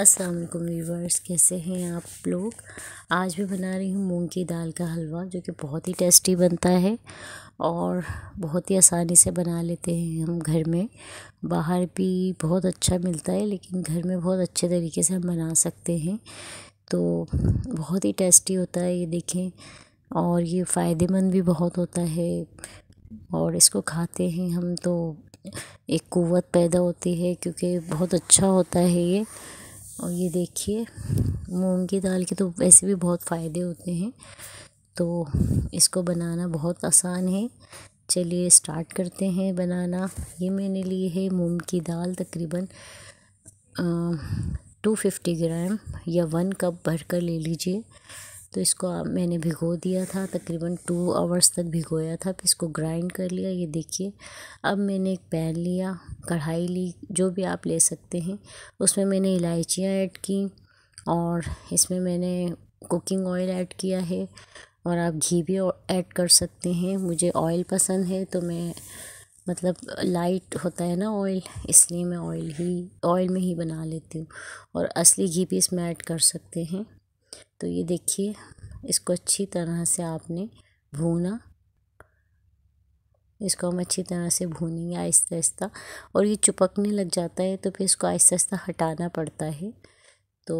अस्सलाम वालेकुम व्यूवर्स कैसे हैं आप लोग आज मैं बना रही हूँ मूंग की दाल का हलवा जो कि बहुत ही टेस्टी बनता है और बहुत ही आसानी से बना लेते हैं हम घर में बाहर भी बहुत अच्छा मिलता है लेकिन घर में बहुत अच्छे तरीके से हम बना सकते हैं तो बहुत ही टेस्टी होता है ये देखें और ये फ़ायदेमंद भी बहुत होता है और इसको खाते हैं हम तो एक कुत पैदा होती है क्योंकि बहुत अच्छा होता है ये और ये देखिए मूंग की दाल के तो वैसे भी बहुत फ़ायदे होते हैं तो इसको बनाना बहुत आसान है चलिए स्टार्ट करते हैं बनाना ये मैंने लिए है मूंग की दाल तकरीबन टू फिफ्टी ग्राम या वन कप भर कर ले लीजिए तो इसको मैंने भिगो दिया था तकरीबन टू आवर्स तक भिगोया था फिर इसको ग्राइंड कर लिया ये देखिए अब मैंने एक पैन लिया कढ़ाई ली जो भी आप ले सकते हैं उसमें मैंने इलायचियाँ ऐड की और इसमें मैंने कुकिंग ऑयल ऐड किया है और आप घी भी ऐड कर सकते हैं मुझे ऑयल पसंद है तो मैं मतलब लाइट होता है ना ऑयल इसलिए मैं ऑयल ही ऑयल में ही बना लेती हूँ और असली घी भी इसमें ऐड कर सकते हैं तो ये देखिए इसको अच्छी तरह से आपने भूना इसको हम अच्छी तरह से भूनेंगे आहिस्ता आहिस्ता और ये चुपकने लग जाता है तो फिर इसको आहिस्ता आहिस्ता हटाना पड़ता है तो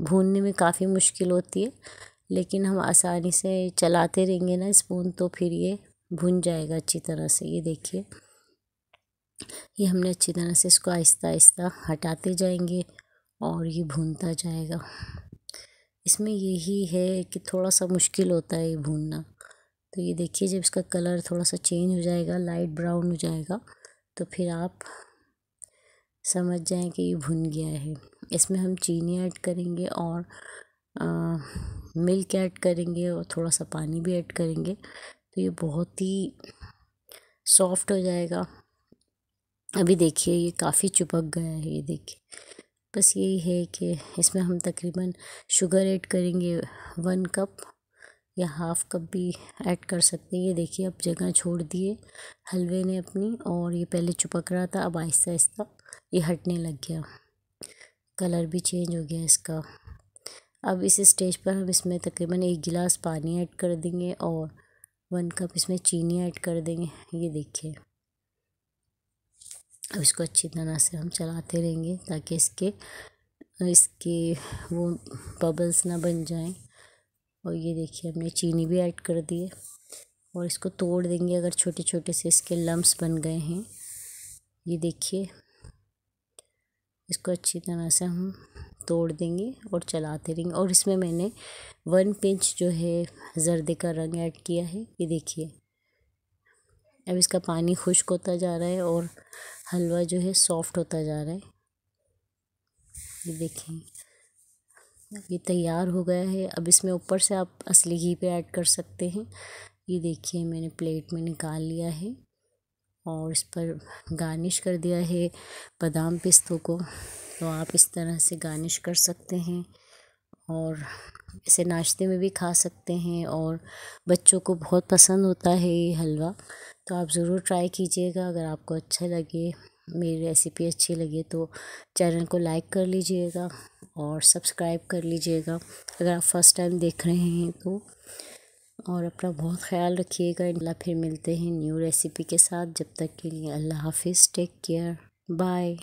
भूनने में काफ़ी मुश्किल होती है लेकिन हम आसानी से चलाते रहेंगे ना स्पून तो फिर ये भुन जाएगा अच्छी तरह से ये देखिए ये हमने अच्छी तरह से इसको आहिस्ता आहिस्ता हटाते जाएंगे और ये भूनता जाएगा इसमें यही है कि थोड़ा सा मुश्किल होता है ये भूनना तो ये देखिए जब इसका कलर थोड़ा सा चेंज हो जाएगा लाइट ब्राउन हो जाएगा तो फिर आप समझ जाएं कि ये भुन गया है इसमें हम चीनी ऐड करेंगे और आ, मिल्क ऐड करेंगे और थोड़ा सा पानी भी ऐड करेंगे तो ये बहुत ही सॉफ्ट हो जाएगा अभी देखिए ये काफ़ी चुपक गया है ये देखिए बस यही है कि इसमें हम तकरीबन शुगर ऐड करेंगे वन कप या हाफ़ कप भी ऐड कर सकते हैं ये देखिए अब जगह छोड़ दिए हलवे ने अपनी और ये पहले चुपक रहा था अब आहिस्ता आहिस्ता ये हटने लग गया कलर भी चेंज हो गया इसका अब इस स्टेज पर हम इसमें तकरीबन एक गिलास पानी ऐड कर देंगे और वन कप इसमें चीनी ऐड कर देंगे ये देखिए इसको अच्छी तरह से हम चलाते रहेंगे ताकि इसके इसके वो बबल्स ना बन जाएं और ये देखिए हमने चीनी भी ऐड कर दी है और इसको तोड़ देंगे अगर छोटे छोटे से इसके लम्ब्स बन गए हैं ये देखिए इसको अच्छी तरह से हम तोड़ देंगे और चलाते रहेंगे और इसमें मैंने वन पिंच जो है जर्दे का रंग ऐड किया है ये देखिए अब इसका पानी खुश्क होता जा रहा है और हलवा जो है सॉफ्ट होता जा रहा है ये देखिए ये तैयार हो गया है अब इसमें ऊपर से आप असली घी पे ऐड कर सकते हैं ये देखिए मैंने प्लेट में निकाल लिया है और इस पर गार्निश कर दिया है बादाम पिस्तों को तो आप इस तरह से गार्निश कर सकते हैं और इसे नाश्ते में भी खा सकते हैं और बच्चों को बहुत पसंद होता है ये हलवा तो आप ज़रूर ट्राई कीजिएगा अगर आपको अच्छा लगे मेरी रेसिपी अच्छी लगे तो चैनल को लाइक कर लीजिएगा और सब्सक्राइब कर लीजिएगा अगर आप फर्स्ट टाइम देख रहे हैं तो और अपना बहुत ख्याल रखिएगा इनला फिर मिलते हैं न्यू रेसिपी के साथ जब तक के लिए अल्लाह हाफिज़ टेक केयर बाय